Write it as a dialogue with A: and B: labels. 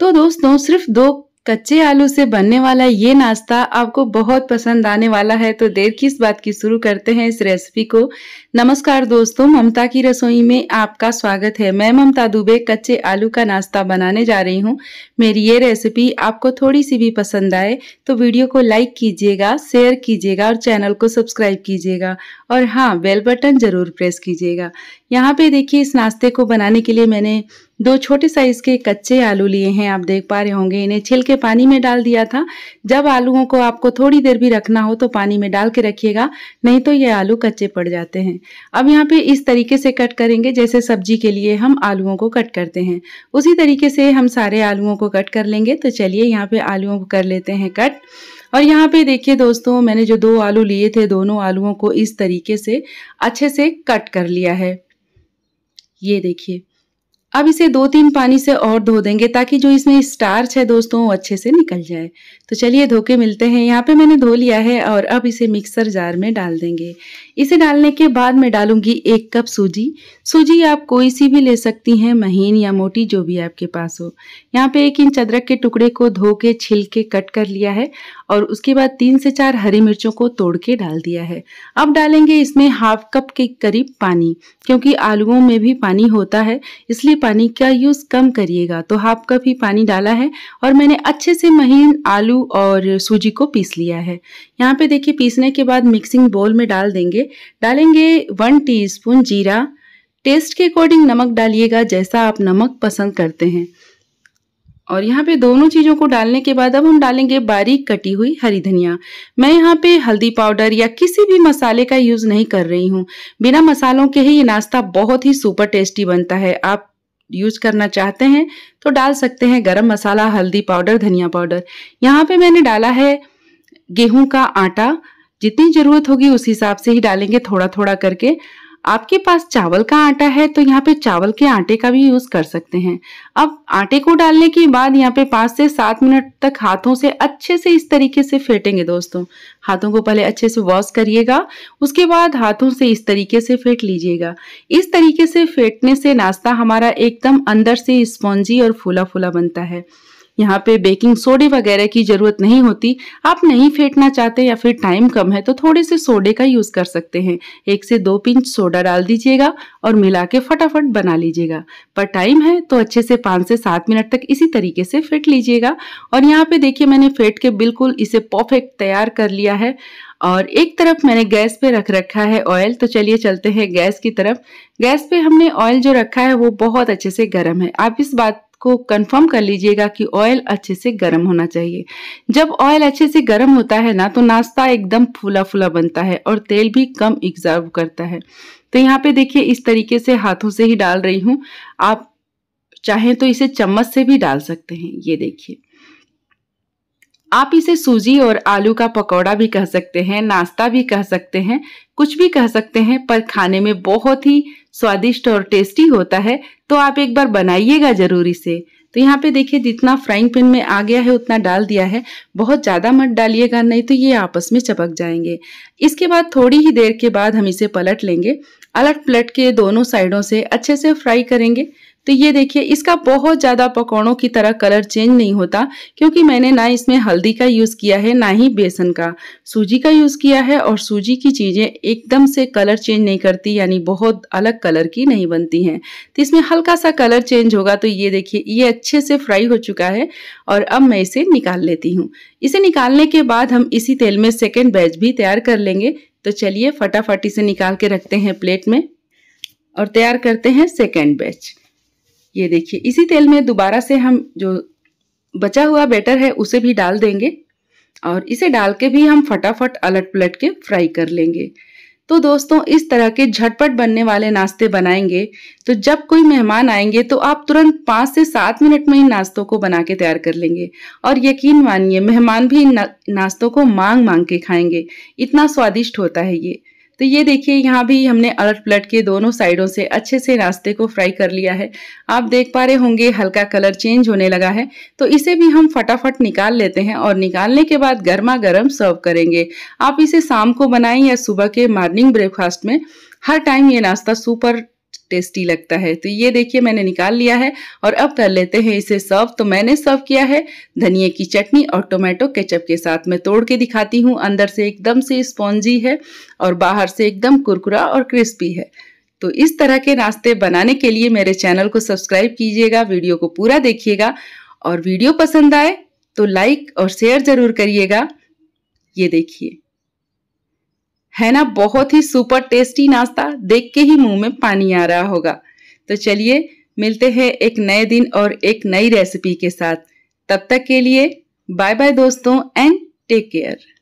A: तो दोस्तों सिर्फ दो कच्चे आलू से बनने वाला ये नाश्ता आपको बहुत पसंद आने वाला है तो देर किस बात की शुरू करते हैं इस रेसिपी को नमस्कार दोस्तों ममता की रसोई में आपका स्वागत है मैं ममता दुबे कच्चे आलू का नाश्ता बनाने जा रही हूँ मेरी ये रेसिपी आपको थोड़ी सी भी पसंद आए तो वीडियो को लाइक कीजिएगा शेयर कीजिएगा और चैनल को सब्सक्राइब कीजिएगा और हाँ बेल बटन ज़रूर प्रेस कीजिएगा यहाँ पे देखिए इस नाश्ते को बनाने के लिए मैंने दो छोटे साइज़ के कच्चे आलू लिए हैं आप देख पा रहे होंगे इन्हें छिल के पानी में डाल दिया था जब आलूओं को आपको थोड़ी देर भी रखना हो तो पानी में डाल के रखिएगा नहीं तो ये आलू कच्चे पड़ जाते हैं अब यहाँ पे इस तरीके से कट करेंगे जैसे सब्जी के लिए हम आलूओं को कट करते हैं उसी तरीके से हम सारे आलूओं को कट कर लेंगे तो चलिए यहाँ पर आलूओं को कर लेते हैं कट और यहाँ पे देखिए दोस्तों मैंने जो दो आलू लिए थे दोनों आलूओं को इस तरीके से अच्छे से कट कर लिया है Y'deki अब इसे दो तीन पानी से और धो देंगे ताकि जो इसमें स्टार्च है दोस्तों वो अच्छे से निकल जाए तो चलिए धो के मिलते हैं यहाँ पे मैंने धो लिया है और अब इसे मिक्सर जार में डाल देंगे इसे डालने के बाद मैं डालूंगी एक कप सूजी सूजी आप कोई सी भी ले सकती हैं महीन या मोटी जो भी आपके पास हो यहाँ पे एक इंच अदरक के टुकड़े को धो के छिल के कट कर लिया है और उसके बाद तीन से चार हरी मिर्चों को तोड़ के डाल दिया है अब डालेंगे इसमें हाफ कप के करीब पानी क्योंकि आलुओं में भी पानी होता है इसलिए पानी का यूज़ कम करिएगा तो हाफ कप ही पानी डाला है और मैंने अच्छे से महीन आलू और सूजी को पीस लिया है यहाँ पे देखिए पीसने के बाद मिक्सिंग बोल में डाल देंगे डालेंगे वन टीस्पून जीरा टेस्ट के अकॉर्डिंग नमक डालिएगा जैसा आप नमक पसंद करते हैं और यहाँ पे दोनों चीज़ों को डालने के बाद अब हम डालेंगे बारीक कटी हुई हरी धनिया मैं यहाँ पे हल्दी पाउडर या किसी भी मसाले का यूज़ नहीं कर रही हूँ बिना मसालों के ही ये नाश्ता बहुत ही सुपर टेस्टी बनता है आप यूज करना चाहते हैं तो डाल सकते हैं गरम मसाला हल्दी पाउडर धनिया पाउडर यहाँ पे मैंने डाला है गेहूं का आटा जितनी ज़रूरत होगी उस हिसाब से ही डालेंगे थोड़ा थोड़ा करके आपके पास चावल का आटा है तो यहाँ पे चावल के आटे का भी यूज कर सकते हैं अब आटे को डालने के बाद यहाँ पे पाँच से सात मिनट तक हाथों से अच्छे से इस तरीके से फेंटेंगे दोस्तों हाथों को पहले अच्छे से वॉश करिएगा उसके बाद हाथों से इस तरीके से फेंट लीजिएगा इस तरीके से फेंटने से नाश्ता हमारा एकदम अंदर से स्पॉन्जी और फूला फूला बनता है यहाँ पे बेकिंग सोडे वगैरह की ज़रूरत नहीं होती आप नहीं फेंटना चाहते या फिर टाइम कम है तो थोड़े से सोडे का यूज़ कर सकते हैं एक से दो पिंच सोडा डाल दीजिएगा और मिला के फटाफट बना लीजिएगा पर टाइम है तो अच्छे से पाँच से सात मिनट तक इसी तरीके से फेंट लीजिएगा और यहाँ पे देखिए मैंने फेंट के बिल्कुल इसे परफेक्ट तैयार कर लिया है और एक तरफ मैंने गैस पे रख रखा है ऑयल तो चलिए चलते हैं गैस की तरफ गैस पे हमने ऑयल जो रखा है वो बहुत अच्छे से गर्म है आप इस बात को कंफर्म कर लीजिएगा कि ऑयल अच्छे से गर्म होना चाहिए जब ऑयल अच्छे से गर्म होता है ना तो नाश्ता एकदम फूला फूला बनता है और तेल भी कम एग्जर्व करता है तो यहाँ पे देखिए इस तरीके से हाथों से ही डाल रही हूँ आप चाहें तो इसे चम्मच से भी डाल सकते हैं ये देखिए आप इसे सूजी और आलू का पकौड़ा भी कह सकते हैं नाश्ता भी कह सकते हैं कुछ भी कह सकते हैं पर खाने में बहुत ही स्वादिष्ट और टेस्टी होता है तो आप एक बार बनाइएगा जरूरी से तो यहाँ पे देखिए जितना फ्राइंग पैन में आ गया है उतना डाल दिया है बहुत ज़्यादा मत डालिएगा नहीं तो ये आपस में चपक जाएंगे इसके बाद थोड़ी ही देर के बाद हम इसे पलट लेंगे अलट पलट के दोनों साइडों से अच्छे से फ्राई करेंगे तो ये देखिए इसका बहुत ज़्यादा पकौड़ों की तरह कलर चेंज नहीं होता क्योंकि मैंने ना इसमें हल्दी का यूज़ किया है ना ही बेसन का सूजी का यूज़ किया है और सूजी की चीज़ें एकदम से कलर चेंज नहीं करती यानी बहुत अलग कलर की नहीं बनती हैं तो इसमें हल्का सा कलर चेंज होगा तो ये देखिए ये अच्छे से फ्राई हो चुका है और अब मैं इसे निकाल लेती हूँ इसे निकालने के बाद हम इसी तेल में सेकेंड बैच भी तैयार कर लेंगे तो चलिए फटाफट इसे निकाल के रखते हैं प्लेट में और तैयार करते हैं सेकेंड बैच ये देखिए इसी तेल में दोबारा से हम जो बचा हुआ बैटर है उसे भी डाल देंगे और इसे डाल के भी हम फटाफट अलट पलट के फ्राई कर लेंगे तो दोस्तों इस तरह के झटपट बनने वाले नाश्ते बनाएंगे तो जब कोई मेहमान आएंगे तो आप तुरंत पाँच से सात मिनट में इन नाश्तों को बना के तैयार कर लेंगे और यकीन मानिए मेहमान भी इन नाश्तों को मांग मांग के खाएंगे इतना स्वादिष्ट होता है ये तो ये देखिए यहाँ भी हमने अलट पलट के दोनों साइडों से अच्छे से नाश्ते को फ्राई कर लिया है आप देख पा रहे होंगे हल्का कलर चेंज होने लगा है तो इसे भी हम फटाफट निकाल लेते हैं और निकालने के बाद गर्मा गर्म सर्व करेंगे आप इसे शाम को बनाएं या सुबह के मॉर्निंग ब्रेकफास्ट में हर टाइम ये नाश्ता सुपर टेस्टी लगता है तो ये देखिए मैंने निकाल लिया है और अब कर लेते हैं इसे सर्व तो मैंने सर्व किया है धनिया की चटनी और टोमेटो केचप के साथ मैं तोड़ के दिखाती हूँ अंदर से एकदम से स्पॉन्जी है और बाहर से एकदम कुरकुरा और क्रिस्पी है तो इस तरह के नाश्ते बनाने के लिए मेरे चैनल को सब्सक्राइब कीजिएगा वीडियो को पूरा देखिएगा और वीडियो पसंद आए तो लाइक और शेयर ज़रूर करिएगा ये देखिए है ना बहुत ही सुपर टेस्टी नाश्ता देख के ही मुंह में पानी आ रहा होगा तो चलिए मिलते हैं एक नए दिन और एक नई रेसिपी के साथ तब तक के लिए बाय बाय दोस्तों एंड टेक केयर